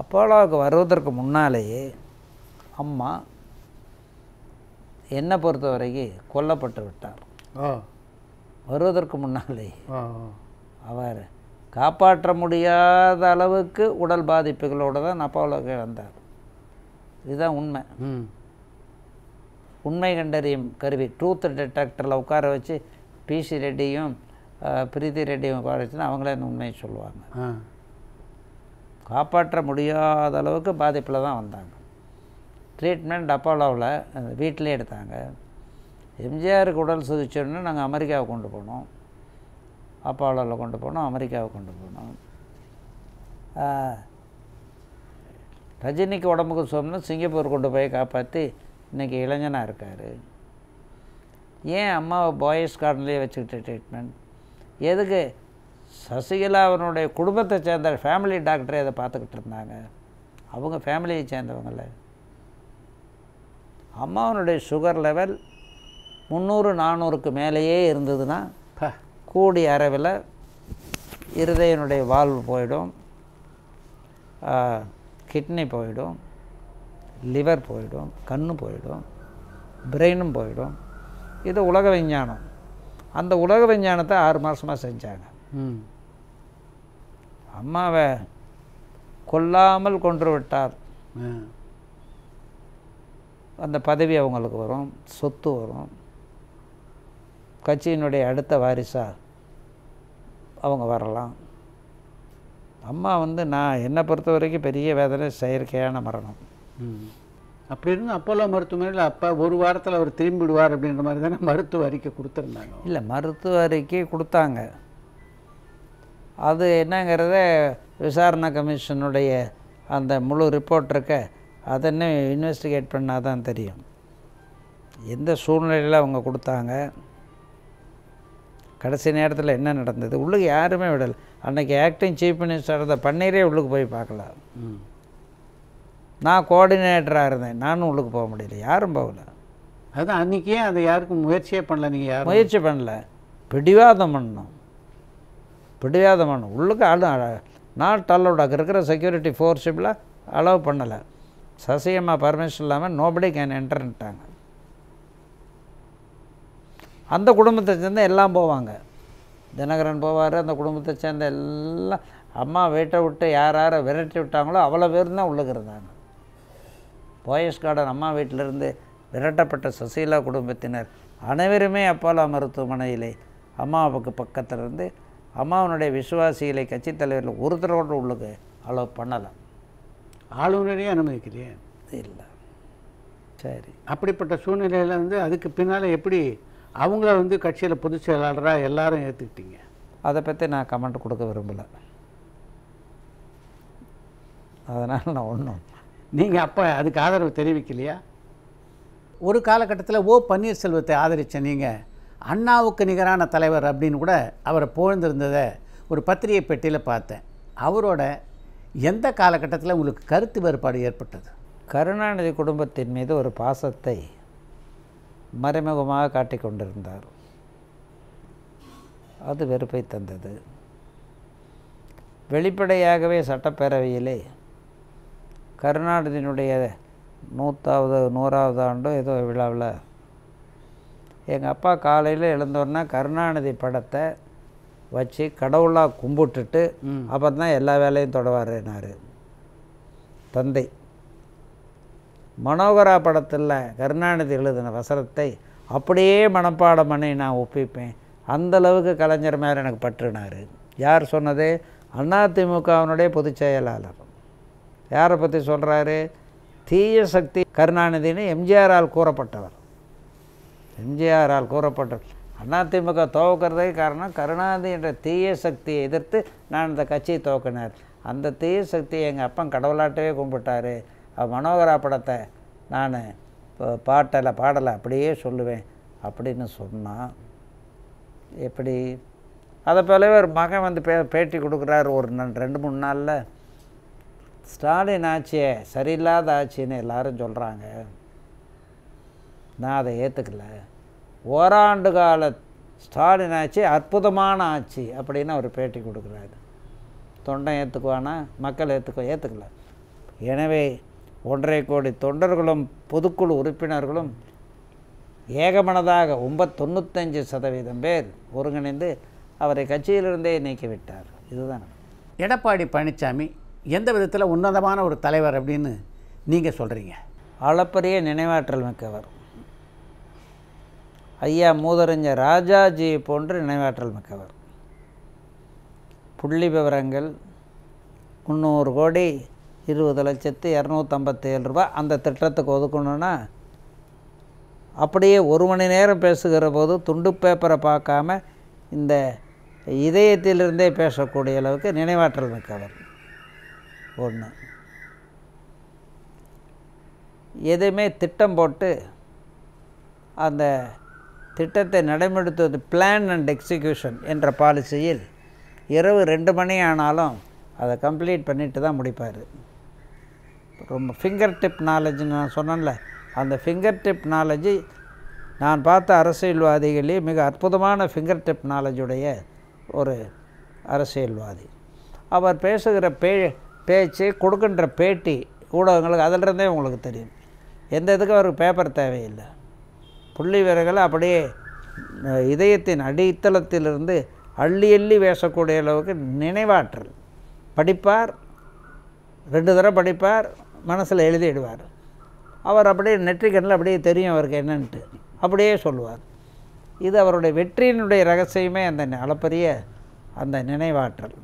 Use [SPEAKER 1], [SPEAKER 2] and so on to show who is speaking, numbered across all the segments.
[SPEAKER 1] அப்போலோவுக்கு வருவதற்கு முன்னாலேயே அம்மா என்னை பொறுத்த வரைக்கும் கொல்லப்பட்டு விட்டார் வருவதற்கு முன்னாலே அவர் காப்பாற்ற முடியாத அளவுக்கு உடல் பாதிப்புகளோடு தான் நப்பாவுலோக்கு வந்தார் இதுதான் உண்மை உண்மை கண்டறியும் கருவி ட்ரூத் டிடெக்டரில் உட்கார வச்சு பிசி ரெட்டியும் பிரீத்தி ரெட்டியும் உட்கார வச்சுன்னா அவங்களே அந்த உண்மையை சொல்லுவாங்க காப்பாற்ற முடியாத அளவுக்கு பாதிப்பில் தான் வந்தாங்க ட்ரீட்மெண்ட் அப்போலோவில் வீட்டிலே எடுத்தாங்க எம்ஜிஆருக்கு உடல் சிகிச்சைன்னு நாங்கள் அமெரிக்காவை கொண்டு போனோம் அப்பாலோவில் கொண்டு போனோம் அமெரிக்காவை கொண்டு போனோம் ரஜினிக்கு உடம்புக்கு சொன்னால் சிங்கப்பூர் கொண்டு போய் காப்பாற்றி இன்றைக்கி இளைஞனாக இருக்கார் ஏன் அம்மாவை பாய்ஸ் கார்டன்லேயே வச்சுக்கிட்ட ட்ரீட்மெண்ட் எதுக்கு சசிகலா அவனுடைய குடும்பத்தை சேர்ந்த ஃபேமிலி டாக்டரே அதை பார்த்துக்கிட்டு இருந்தாங்க அவங்க ஃபேமிலியை சேர்ந்தவங்கள அம்மாவனுடைய சுகர் லெவல் முந்நூறு நானூறுக்கு மேலேயே இருந்ததுன்னா கூடி அரவில் இருதயனுடைய வால்வு போயிடும் கிட்னி போயிடும் லிவர் போயிடும் கண்ணு போயிடும் பிரெயினும் போயிடும் இது உலக விஞ்ஞானம் அந்த உலக விஞ்ஞானத்தை ஆறு மாதமாக செஞ்சாங்க அம்மாவை கொல்லாமல் கொன்று விட்டார் அந்த பதவி அவங்களுக்கு வரும் சொத்து வரும் கட்சியினுடைய அடுத்த வாரிசாக அவங்க வரலாம் அம்மா வந்து நான் என்னை பொறுத்த வரைக்கும் பெரிய வேதனை செயற்கையான மரணம் அப்படி இருந்து அப்போல்லாம் மருத்துவமனையில் அப்போ ஒரு வாரத்தில் அவர் திரும்பிடுவார் அப்படின்ற மாதிரி தானே மருத்துவ அறிக்கை கொடுத்துருந்தாங்க இல்லை மருத்துவ அறிக்கை கொடுத்தாங்க அது என்னங்கிறத விசாரணை கமிஷனுடைய அந்த முழு ரிப்போர்ட் இருக்க அதை இன்னும் இன்வெஸ்டிகேட் பண்ணால் தான் தெரியும் எந்த சூழ்நிலையில் அவங்க கொடுத்தாங்க கடைசி நேரத்தில் என்ன நடந்தது உள்ளுக்கு யாருமே விடலை அன்றைக்கி ஆக்டிங் சீஃப் மினிஸ்டர் அந்த பன்னீரே உள்ளுக்கு போய் பார்க்கல நான் கோஆர்டினேட்டராக இருந்தேன் நானும் உள்ளுக்கு போக முடியல யாரும் போகல அதுதான் அன்றைக்கே அதை யாருக்கும் முயற்சியே பண்ணல நீங்கள் முயற்சி பண்ணல பிடிவாதம் பண்ணணும் பிடியாதமான உள்ளுக்கு ஆளும் நான் டல்லோட இருக்கிற செக்யூரிட்டி ஃபோர்ஷிப்பில் அலோவ் பண்ணலை சசியம்மா பர்மிஷன் இல்லாமல் நோபடி கேன் என்டர்ன்ட்டாங்க அந்த குடும்பத்தை சேர்ந்து எல்லாம் போவாங்க தினகரன் போவார் அந்த குடும்பத்தை சேர்ந்த எல்லாம் அம்மா வீட்டை விட்டு யார் யாரை விரட்டி விட்டாங்களோ அவ்வளோ பேர் தான் உள்ளுக்கு இருந்தாங்க போயஸ் கார்டன் அம்மா வீட்டிலிருந்து விரட்டப்பட்ட சசிகலா குடும்பத்தினர் அனைவருமே அப்போலா மருத்துவமனையிலே அம்மாவுக்கு பக்கத்தில் இருந்து அம்மாவனுடைய விசுவாசிகளை கட்சித் தலைவர்கள் ஒருத்தரோட உள்ளுக்கு அலோவ் பண்ணலை ஆளுநரையே அனுமதிக்கலையே இல்லை சரி அப்படிப்பட்ட சூழ்நிலையில் வந்து அதுக்கு பின்னால் எப்படி அவங்கள வந்து கட்சியில் பொதுச் செயலாளராக எல்லாரும் ஏற்றுக்கிட்டீங்க அதை பற்றி நான் கமெண்ட் கொடுக்க விரும்பலை அதனால் நான் ஒன்றும் நீங்கள் அப்போ அதுக்கு ஆதரவு தெரிவிக்கலையா ஒரு காலகட்டத்தில் ஓ பன்னீர்செல்வத்தை ஆதரித்த நீங்கள் அண்ணாவுக்கு நிகரான தலைவர் அப்படின்னு கூட அவரை புகழ்ந்திருந்ததை ஒரு பத்திரிகை பெட்டியில் பார்த்தேன் அவரோட எந்த காலகட்டத்தில் உங்களுக்கு கருத்து வேறுபாடு ஏற்பட்டது கருணாநிதி குடும்பத்தின் மீது ஒரு பாசத்தை மறைமுகமாக காட்டி கொண்டிருந்தார் அது வெறுப்பை தந்தது வெளிப்படையாகவே சட்டப்பேரவையிலே கருணாநிதியினுடைய நூற்றாவது நூறாவது ஆண்டோ ஏதோ விழாவில் எங்கள் அப்பா காலையில் எழுந்தோன்னா கருணாநிதி படத்தை வச்சு கடவுளாக கும்பிட்டுட்டு அப்புறம் தான் எல்லா வேலையும் தொடவாருனார் தந்தை மனோகரா படத்தில் கருணாநிதி எழுதின வசனத்தை அப்படியே மனப்பாடம் பண்ணி நான் ஒப்பிப்பேன் அந்தளவுக்கு கலைஞர் மேலே எனக்கு பற்றினார் யார் சொன்னது அதிமுகவினுடைய பொதுச் செயலாளர் யாரை பற்றி சொல்கிறாரு தீய சக்தி கருணாநிதினு எம்ஜிஆரால் கூறப்பட்டவர் எம்ஜிஆரால் கூறப்பட்டது அதிமுக துவக்கிறதே காரணம் கருணாநிதி என்ற தீய சக்தியை எதிர்த்து நான் இந்த கட்சியை துவக்கினார் அந்த தீய சக்தியை எங்கள் அப்பன் கடவுளாட்டவே கும்பிட்டார் மனோகரா படத்தை நான் இப்போ பாட்டலை பாடலை அப்படியே சொல்லுவேன் அப்படின்னு சொன்னால் எப்படி அதை போலவே ஒரு மகன் வந்து பே பேட்டி கொடுக்குறாரு ஒரு ரெண்டு மூணு நாளில் ஸ்டாலின் ஆட்சியை சரியில்லாத ஆட்சின்னு எல்லாரும் சொல்கிறாங்க நான் அதை ஏற்றுக்கல ஓராண்டு கால ஸ்டாலின் ஆட்சி அற்புதமான ஆட்சி அப்படின்னு அவர் பேட்டி கொடுக்குறாரு தொண்டன் ஏற்றுக்குவானா மக்கள் ஏற்றுக்க ஏற்றுக்கல எனவே ஒன்றரை கோடி தொண்டர்களும் பொதுக்குழு உறுப்பினர்களும் ஏகமனதாக ஒம்பத் தொண்ணூத்தஞ்சு சதவீதம் பேர் ஒருங்கிணைந்து அவரை கட்சியிலிருந்தே நீக்கிவிட்டார் இதுதான் எடப்பாடி பழனிசாமி எந்த விதத்தில் உன்னதமான ஒரு தலைவர் அப்படின்னு நீங்கள் சொல்கிறீங்க அளப்பரிய நினைவாற்றல் மிக்கவர் ஐயா மூதறிஞர் ராஜாஜி போன்று நினைவாற்றல் மிக்கவர் புள்ளி விவரங்கள் முந்நூறு கோடி இருபது லட்சத்து இரநூத்தம்பத்தேழு ரூபா அந்த திட்டத்துக்கு ஒதுக்கணுன்னா அப்படியே ஒரு மணி நேரம் பேசுகிற போது துண்டு பேப்பரை பார்க்காம இந்த இதயத்திலிருந்தே பேசக்கூடிய அளவுக்கு நினைவாற்றல் மிக்கவர் ஒன்று எதுவுமே திட்டம் போட்டு அந்த திட்டத்தை நடைமுறைத்துவது பிளான் அண்ட் எக்ஸிக்யூஷன் என்ற பாலிசியில் இரவு ரெண்டு மணி ஆனாலும் அதை கம்ப்ளீட் பண்ணிட்டு தான் முடிப்பார் ரொம்ப ஃபிங்கர் டிப் நாலேஜ்னு நான் சொன்னேன்ல அந்த ஃபிங்கர் டிப் நாலேஜி நான் பார்த்த அரசியல்வாதிகளே மிக அற்புதமான ஃபிங்கர் டிப் நாலேஜுடைய ஒரு அரசியல்வாதி அவர் பேசுகிற பே பேச்சு கொடுக்கின்ற பேட்டி ஊடகங்களுக்கு அதிலிருந்தே உங்களுக்கு தெரியும் எந்த இதுக்கும் அவருக்கு பேப்பர் தேவையில்லை புள்ளி விரகளை அப்படியே இதயத்தின் அடித்தளத்திலிருந்து அள்ளி அள்ளி வேசக்கூடிய அளவுக்கு நினைவாற்றல் படிப்பார் ரெண்டு தடவை படிப்பார் மனசில் எழுதிடுவார் அவர் அப்படியே நெற்றிக்கண்ணில் அப்படியே தெரியும் அவருக்கு என்னன்ட்டு அப்படியே சொல்லுவார் இது அவருடைய வெற்றியினுடைய ரகசியமே அந்த அளப்பரிய அந்த நினைவாற்றல்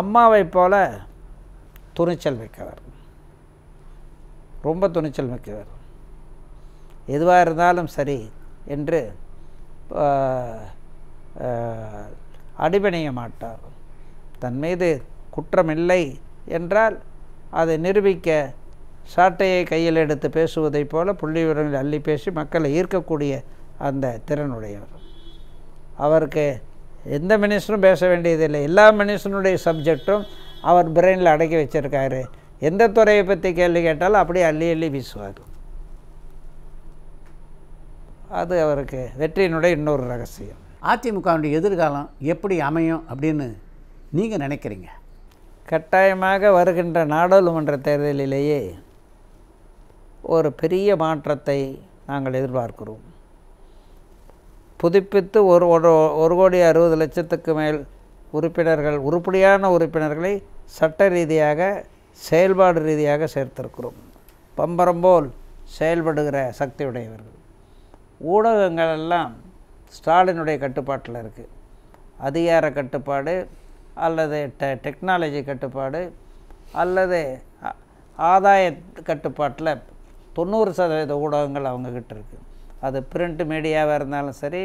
[SPEAKER 1] அம்மாவை போல துணிச்சல் மிக்கவர் ரொம்ப துணிச்சல் மிக்கவர் எதுவாக இருந்தாலும் சரி என்று அடிபணிய மாட்டார் தன் மீது குற்றமில்லை என்றால் அதை நிரூபிக்க சாட்டையை கையில் எடுத்து பேசுவதைப் போல புள்ளி விவரங்கள் அள்ளி பேசி மக்களை ஈர்க்கக்கூடிய அந்த திறனுடையவர் அவருக்கு எந்த மினிஸ்டரும் பேச வேண்டியதில்லை எல்லா மனுஷனுடைய சப்ஜெக்டும் அவர் பிரெயினில் அடக்கி வச்சுருக்காரு எந்த துறையை பற்றி கேள்வி கேட்டாலும் அப்படியே அள்ளி அள்ளி வீசுவார் அது அவருக்கு வெற்றியினுடைய இன்னொரு ரகசியம் அதிமுகவுடைய எதிர்காலம் எப்படி அமையும் அப்படின்னு நீங்கள் நினைக்கிறீங்க கட்டாயமாக வருகின்ற நாடாளுமன்ற தேர்தலிலேயே ஒரு பெரிய மாற்றத்தை நாங்கள் எதிர்பார்க்கிறோம் புதுப்பித்து ஒரு ஒரு கோடி அறுபது லட்சத்துக்கு மேல் உறுப்பினர்கள் உருப்படியான உறுப்பினர்களை சட்ட ரீதியாக செயல்பாடு ரீதியாக சேர்த்திருக்கிறோம் பம்பரம்போல் செயல்படுகிற சக்தியுடையவர்கள் ஊடகங்கள் எல்லாம் ஸ்டாலினுடைய கட்டுப்பாட்டில் இருக்குது அதிகார கட்டுப்பாடு அல்லது டெ டெக்னாலஜி கட்டுப்பாடு அல்லது ஆதாய கட்டுப்பாட்டில் தொண்ணூறு சதவீத ஊடகங்கள் அவங்கக்கிட்ட இருக்குது அது பிரிண்ட் மீடியாவாக இருந்தாலும் சரி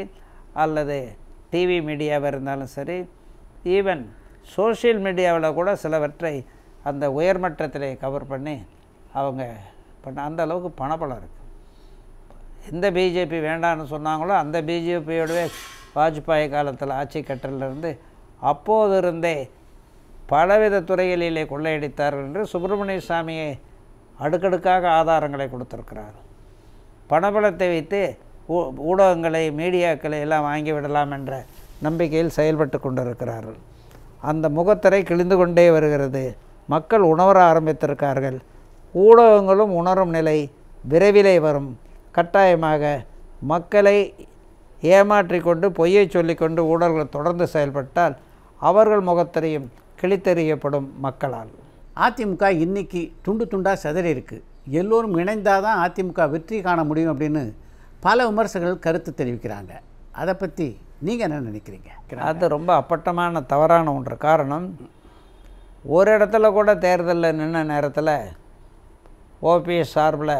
[SPEAKER 1] அல்லது டிவி மீடியாவாக இருந்தாலும் சரி ஈவன் சோஷியல் மீடியாவில் கூட சிலவற்றை அந்த உயர்மட்டத்திலே கவர் பண்ணி அவங்க பண்ண அந்த அளவுக்கு பணப்பலம் இருக்குது எந்த பிஜேபி வேண்டான்னு சொன்னாங்களோ அந்த பிஜேபியோடவே வாஜ்பாய் காலத்தில் ஆட்சி கட்டிலிருந்து அப்போது இருந்தே பலவித துறைகளிலே கொள்ளையடித்தார்கள் என்று சுப்பிரமணிய சாமியை அடுக்கடுக்காக ஆதாரங்களை கொடுத்துருக்கிறார் பணபலத்தை வைத்து ஊடகங்களை மீடியாக்களை எல்லாம் வாங்கிவிடலாம் என்ற நம்பிக்கையில் செயல்பட்டு கொண்டிருக்கிறார்கள் அந்த முகத்தரை கிழிந்து கொண்டே வருகிறது மக்கள் உணவர ஆரம்பித்திருக்கார்கள் ஊடகங்களும் உணரும் நிலை விரைவிலே வரும் கட்டாயமாக மக்களை ஏமாற்றிக்கொண்டு பொய்யை சொல்லிக்கொண்டு ஊழல்கள் தொடர்ந்து செயல்பட்டால் அவர்கள் முகத்திரையும் கிழித்தெறியப்படும் மக்களால் அதிமுக இன்றைக்கி துண்டு துண்டாக செதறி இருக்குது எல்லோரும் இணைந்தால் தான் அதிமுக வெற்றி காண முடியும் அப்படின்னு பல விமர்சகர்கள் கருத்து தெரிவிக்கிறாங்க அதை பற்றி நீங்கள் என்ன நினைக்கிறீங்க அது ரொம்ப அப்பட்டமான தவறான ஒன்று காரணம் ஒரு இடத்துல கூட தேர்தலில் நின்ற நேரத்தில் ஓபிஎஸ் சார்பில்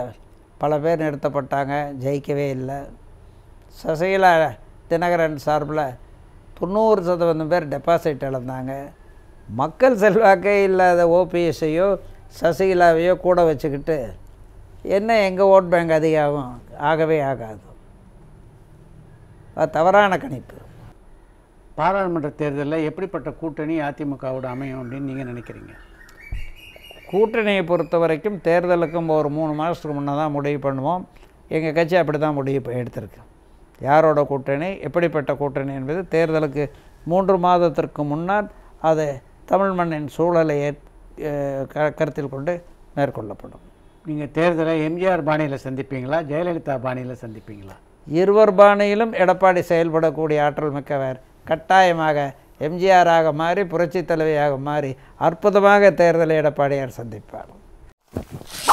[SPEAKER 1] பல பேர் நிறுத்தப்பட்டாங்க ஜெயிக்கவே இல்லை சசிகலா தினகரன் சார்பில் தொண்ணூறு சதவீதம் பேர் டெபாசிட் இழந்தாங்க மக்கள் செல்வாக்கே இல்லாத ஓபிஎஸ்ஸையோ சசிகலாவையோ கூட வச்சுக்கிட்டு என்ன எங்கள் ஓட் பேங்க் அதிகாகும் ஆகவே ஆகாது தவறான கணிப்பு பாராளுமன்ற தேர்தலில் எப்படிப்பட்ட கூட்டணி அதிமுகவோட அமையும் அப்படின்னு நீங்கள் நினைக்கிறீங்க கூட்டணியை பொறுத்த வரைக்கும் தேர்தலுக்கும் ஒரு மூணு மாதத்துக்கு முன்னே தான் முடிவு பண்ணுவோம் எங்கள் கட்சி அப்படி தான் முடிவு எடுத்திருக்கு யாரோட கூட்டணி எப்படிப்பட்ட கூட்டணி என்பது தேர்தலுக்கு மூன்று மாதத்திற்கு முன்னால் அது தமிழ் மண்ணின் சூழலை கருத்தில் கொண்டு மேற்கொள்ளப்படும் நீங்கள் தேர்தலை எம்ஜிஆர் பாணியில் சந்திப்பீங்களா ஜெயலலிதா பாணியில் சந்திப்பீங்களா இருவர் பாணியிலும் எடப்பாடி செயல்படக்கூடிய ஆற்றல் மிக்கவர் கட்டாயமாக எம்ஜிஆராக மாறி புரட்சித் தலைவியாக மாறி அற்புதமாக தேர்தலை எடப்பாடியார் சந்திப்பார்